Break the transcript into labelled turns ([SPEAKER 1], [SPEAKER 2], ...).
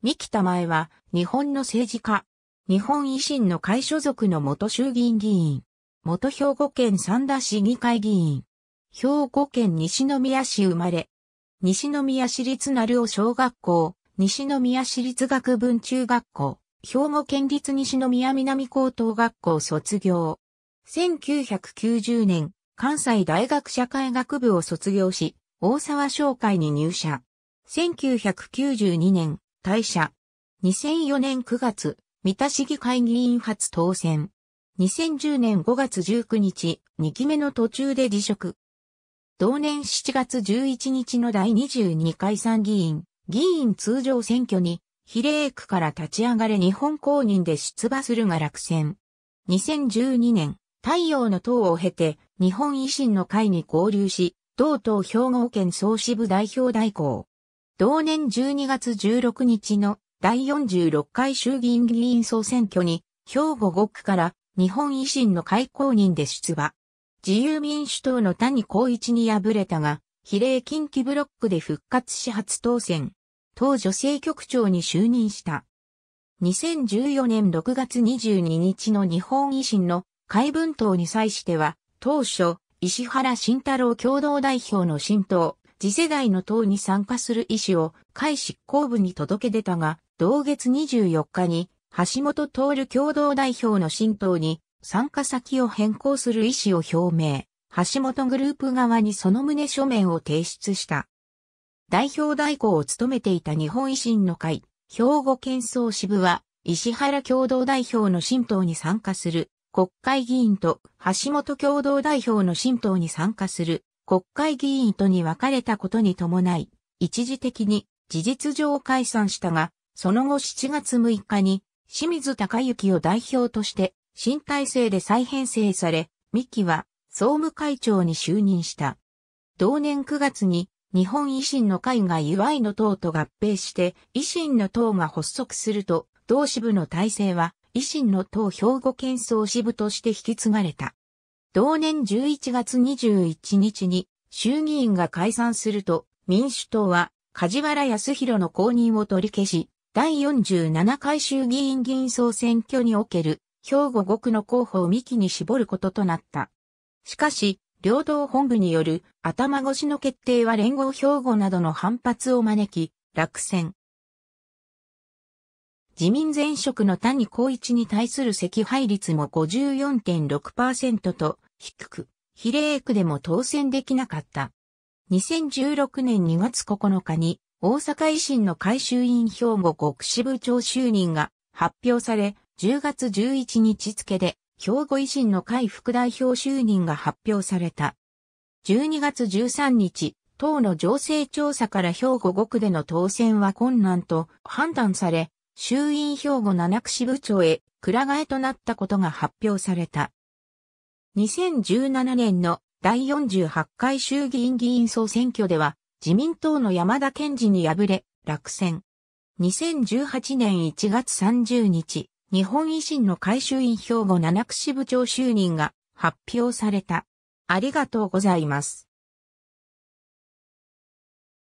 [SPEAKER 1] 三木玉江は、日本の政治家。日本維新の会所属の元衆議院議員。元兵庫県三田市議会議員。兵庫県西宮市生まれ。西宮市立成尾小学校、西宮市立学文中学校、兵庫県立西宮南高等学校卒業。1990年、関西大学社会学部を卒業し、大沢商会に入社。1992年、退社。2004年9月、三田市議会議員初当選。2010年5月19日、2期目の途中で辞職。同年7月11日の第22回参議院、議員通常選挙に、比例区から立ち上がれ日本公認で出馬するが落選。2012年、太陽の党を経て、日本維新の会に合流し、同党兵庫県総支部代表代行。同年12月16日の第46回衆議院議員総選挙に、兵庫5区から日本維新の開公人で出馬。自由民主党の谷光一に敗れたが、比例近畿ブロックで復活し初当選。当女性局長に就任した。2014年6月22日の日本維新の会文党に際しては、当初、石原慎太郎共同代表の新党、次世代の党に参加する意思を会執行部に届け出たが、同月24日に橋本徹共同代表の新党に参加先を変更する意思を表明、橋本グループ側にその旨書面を提出した。代表代行を務めていた日本維新の会、兵庫県総支部は、石原共同代表の新党に参加する、国会議員と橋本共同代表の新党に参加する、国会議員とに分かれたことに伴い、一時的に事実上解散したが、その後7月6日に清水隆之を代表として新体制で再編成され、三木は総務会長に就任した。同年9月に日本維新の会が祝いの党と合併して維新の党が発足すると、同支部の体制は維新の党兵庫県総支部として引き継がれた。同年11月21日に衆議院が解散すると民主党は梶原康弘の公認を取り消し、第47回衆議院議員総選挙における兵庫5区の候補を幹に絞ることとなった。しかし、両党本部による頭越しの決定は連合兵庫などの反発を招き、落選。自民前職の谷公一に対する惜敗率も54.6%と、低く、比例区でも当選できなかった。2016年2月9日に、大阪維新の改修院兵庫国支部長就任が発表され、10月11日付で、兵庫維新の会副代表就任が発表された。12月13日、党の情勢調査から兵庫5区での当選は困難と判断され、衆院兵庫7区支部長へ、くら替えとなったことが発表された。2017年の第48回衆議院議員総選挙では自民党の山田賢治に敗れ落選。2018年1月30日、日本維新の会衆院兵庫七区支部長就任が発表された。ありがとうございます。